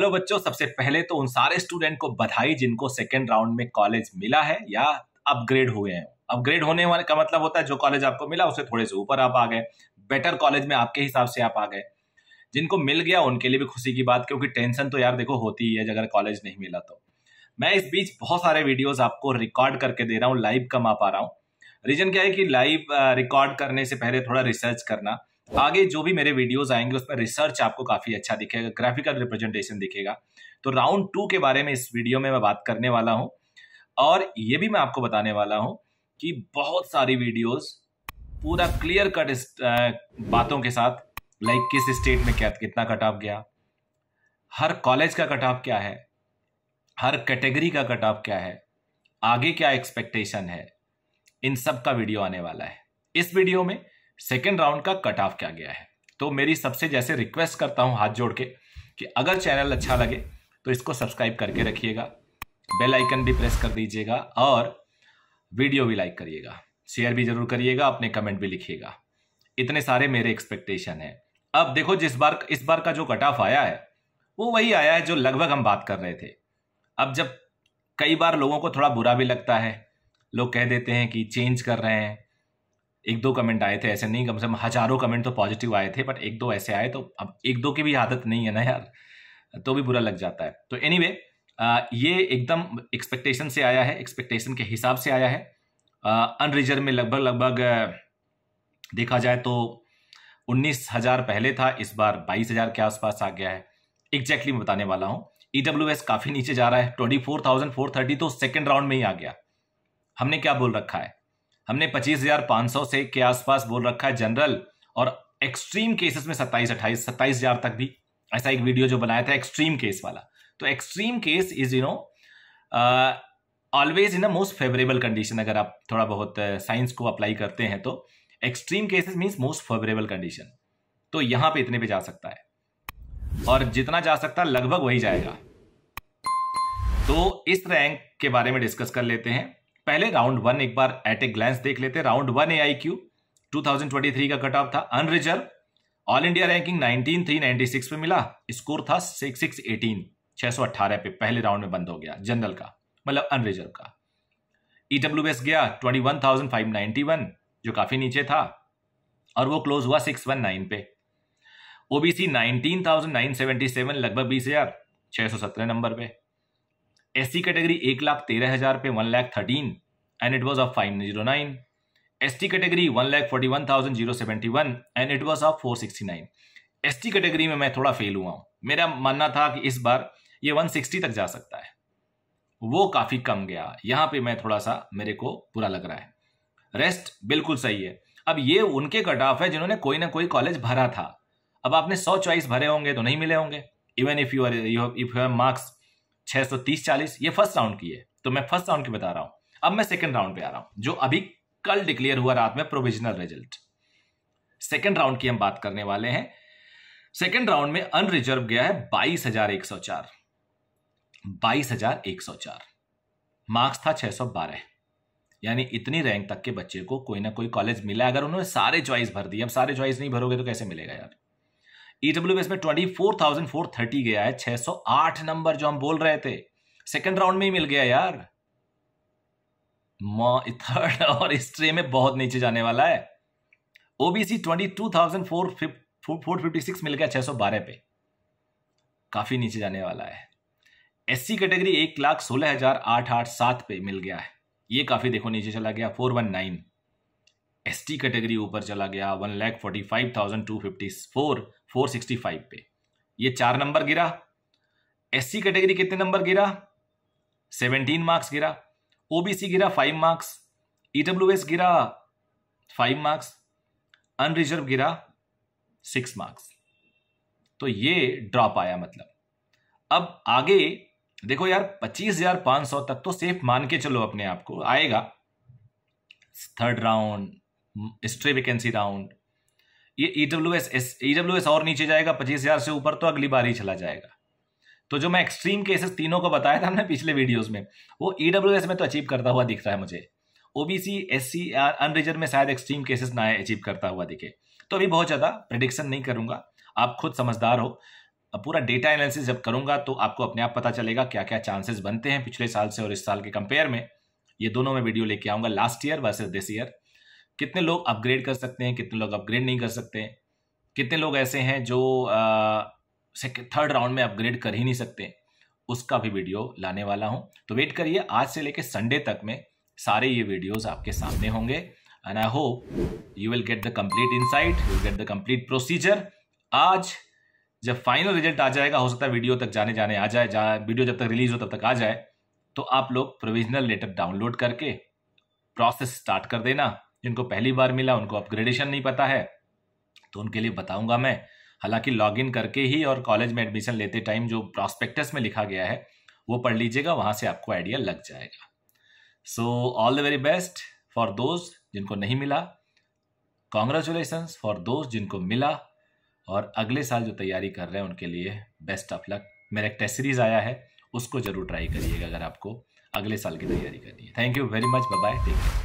hello बच्चों सबसे पहले तो उन सारे स्टूडेंट को बधाई जिनको सेकेंड राउंड में कॉलेज मिला है या अपग्रेड हुए हैं अपग्रेड होने वाले का मतलब होता है जो कॉलेज आपको मिला उससे थोड़े से ऊपर आप आ गए बेटर कॉलेज में आपके हिसाब से आप आ गए जिनको मिल गया उनके लिए भी खुशी की बात क्योंकि टेंशन तो यार देखो होती ही है अगर कॉलेज नहीं मिला तो मैं इस बीच बहुत सारे वीडियोस आपको रिकॉर्ड करके दे रहा हूँ लाइव कमा पा रहा हूँ रीजन क्या है कि लाइव रिकॉर्ड करने से पहले थोड़ा रिसर्च करना आगे जो भी मेरे वीडियोस आएंगे उसमें रिसर्च आपको काफी अच्छा दिखेगा ग्राफिकल रिप्रेजेंटेशन दिखेगा तो राउंड टू के बारे में इस वीडियो में मैं बात करने वाला हूं और ये भी मैं आपको बताने वाला हूं कि बहुत सारी वीडियोस पूरा क्लियर कट बातों के साथ लाइक किस स्टेट में क्या कितना कट ऑफ गया हर कॉलेज का कट ऑफ क्या है हर कैटेगरी का कट ऑफ क्या है आगे क्या एक्सपेक्टेशन है इन सब का वीडियो आने वाला है इस वीडियो में सेकेंड राउंड का कट ऑफ क्या गया है तो मेरी सबसे जैसे रिक्वेस्ट करता हूँ हाथ जोड़ के कि अगर चैनल अच्छा लगे तो इसको सब्सक्राइब करके रखिएगा बेल आइकन भी प्रेस कर दीजिएगा और वीडियो भी लाइक करिएगा शेयर भी जरूर करिएगा अपने कमेंट भी लिखिएगा इतने सारे मेरे एक्सपेक्टेशन है अब देखो जिस बार इस बार का जो कट ऑफ आया है वो वही आया है जो लगभग हम बात कर रहे थे अब जब कई बार लोगों को थोड़ा बुरा भी लगता है लोग कह देते हैं कि चेंज कर रहे हैं एक दो कमेंट आए थे ऐसे नहीं कम से कम हजारों कमेंट तो पॉजिटिव आए थे बट एक दो ऐसे आए तो अब एक दो की भी आदत नहीं है ना यार तो भी बुरा लग जाता है तो एनी anyway, ये एकदम एक्सपेक्टेशन से आया है एक्सपेक्टेशन के हिसाब से आया है अनरिजर्व में लगभग लगभग देखा जाए तो उन्नीस हजार पहले था इस बार बाईस हजार के आसपास आ गया है एग्जैक्टली exactly मैं बताने वाला हूँ ई e काफी नीचे जा रहा है twenty four thousand four thirty तो सेकेंड राउंड में ही आ गया हमने क्या बोल रखा है हमने 25,500 से के आसपास बोल रखा है जनरल और एक्सट्रीम केसेस में सत्ताईस अट्ठाईस सत्ताईस हजार तक भी ऐसा एक वीडियो जो बनाया था एक्सट्रीम केस वाला तो extreme case is you know always in a most favourable condition अगर आप थोड़ा बहुत साइंस uh, को अप्लाई करते हैं तो extreme cases means most favourable condition तो यहां पे इतने पे जा सकता है और जितना जा सकता है लगभग वही जाएगा तो इस रैंक के बारे में डिस्कस कर लेते हैं पहले राउंड वन एक बार एट ए ग्लैंस देख लेते round one A I Q two का कट ऑफ था अनरिजर्व ऑल इंडिया रैंकिंग 19396 पे मिला स्कोर था 6618 618 पे पहले राउंड में बंद हो गया जनरल का मतलब अनरिजर्व का ईडब्ल्यू e गया 21591 जो काफी नीचे था और वो क्लोज हुआ 619 पे ओबीसी 19977 लगभग बीस हजार छह सौ सत्रह नंबर पे एस सी कैटेगरी एक लाख तेरह हज़ार पे one lakh thirteen and it was of five zero nine S T category one lakh forty one thousand zero seventy one and it was of four sixty nine S T category में मैं थोड़ा fail हुआ हूँ मेरा मानना था कि इस बार ये वन सिक्सटी तक जा सकता है वो काफ़ी कम गया यहाँ पे मैं थोड़ा सा मेरे को बुरा लग रहा है रेस्ट बिल्कुल सही है अब ये उनके कट ऑफ है जिन्होंने कोई ना कोई कॉलेज भरा था अब आपने सौ चॉइस भरे होंगे तो नहीं मिले होंगे even if you are you if you marks छह सौ तीस चालीस ये फर्स्ट राउंड की है तो मैं फर्स्ट राउंड की बता रहा हूं अब मैं सेकंड राउंड पे आ रहा हूं जो अभी कल डिक्लेयर हुआ रात में प्रोविजनल रिजल्ट सेकेंड राउंड की हम बात करने वाले हैं सेकेंड राउंड में अनरिजर्व गया है बाईस हजार एक सौ चार बाईस हजार एक सौ चार मार्क्स था छह सौ बारह यानी इतनी रैंक तक के बच्चे को कोई ना कोई कॉलेज मिला अगर उन्होंने सारे चॉइस भर दिए अब सारे चॉइस नहीं भरोगे तो कैसे मिलेगा यार ईडब्ल्यू e एस में twenty four thousand four thirty गया है छह सौ आठ नंबर जो हम बोल रहे थे सेकंड राउंड में ही मिल गया यार थर्ड और इस ट्रे में बहुत नीचे जाने वाला है OBC twenty two thousand four four fifty six मिल गया छह सौ बारह पे काफी नीचे जाने वाला है एससी कैटेगरी एक लाख सोलह हजार आठ आठ सात पे मिल गया है ये काफी देखो नीचे चला गया four one nine S T category ऊपर चला गया one lakh forty five thousand two fifty four four sixty five पे ये चार नंबर गिरा एस सी कैटेगरी कितने नंबर गिरा सेवनटीन मार्क्स गिरा ओ बी सी गिरा five marks E W S गिरा फाइव मार्क्स अनरिजर्व गिरा सिक्स मार्क्स तो ये ड्रॉप आया मतलब अब आगे देखो यार पच्चीस हजार पांच सौ तक तो सेफ मान के चलो अपने आप को आएगा third round history vacancy round ये E W S E W S और नीचे जाएगा पच्चीस हजार से ऊपर तो अगली बार ही चला जाएगा तो जो मैं एक्सट्रीम केसेस तीनों को बताया था हमने पिछले वीडियोस में वो ई डब्ल्यू एस में तो अचीव करता हुआ दिख रहा है मुझे ओबीसी एस सी अनरिजर्व में शायद एक्सट्रीम केसेस ना अचीव करता हुआ दिखे तो अभी बहुत ज़्यादा प्रिडिक्शन नहीं करूंगा आप खुद समझदार हो पूरा डेटा एनालिसिस जब करूंगा तो आपको अपने आप पता चलेगा क्या क्या चांसेस बनते हैं पिछले साल से और इस साल के कंपेयर में ये दोनों में वीडियो लेके आऊंगा last year versus this year कितने लोग अपग्रेड कर सकते हैं कितने लोग अपग्रेड नहीं कर सकते कितने लोग ऐसे हैं जो थर्ड राउंड में अपग्रेड कर ही नहीं सकते उसका भी वीडियो लाने वाला हूं तो वेट करिए आज से लेकर संडे तक में सारे ये वीडियोस आपके सामने होंगे and I hope you will get the complete insight you get the complete procedure आज जब फाइनल रिजल्ट आ जाएगा हो सकता है वीडियो तक जाने जाने आ जाए जा वीडियो जब तक रिलीज हो तब तक आ जाए तो आप लोग प्रोविजनल लेटर डाउनलोड करके प्रोसेस स्टार्ट कर देना जिनको पहली बार मिला उनको अपग्रेडेशन नहीं पता है तो उनके लिए बताऊंगा मैं हालांकि लॉगिन करके ही और कॉलेज में एडमिशन लेते टाइम जो प्रॉस्पेक्टस में लिखा गया है वो पढ़ लीजिएगा वहां से आपको आइडिया लग जाएगा so all the very best for those जिनको नहीं मिला कॉन्ग्रेचुलेशन फॉर दोज जिनको मिला और अगले साल जो तैयारी कर रहे हैं उनके लिए बेस्ट ऑफ लक मेरा एक टेस्ट सीरीज आया है उसको जरूर ट्राई करिएगा अगर आपको अगले साल की तैयारी करनी है thank you very much bye take care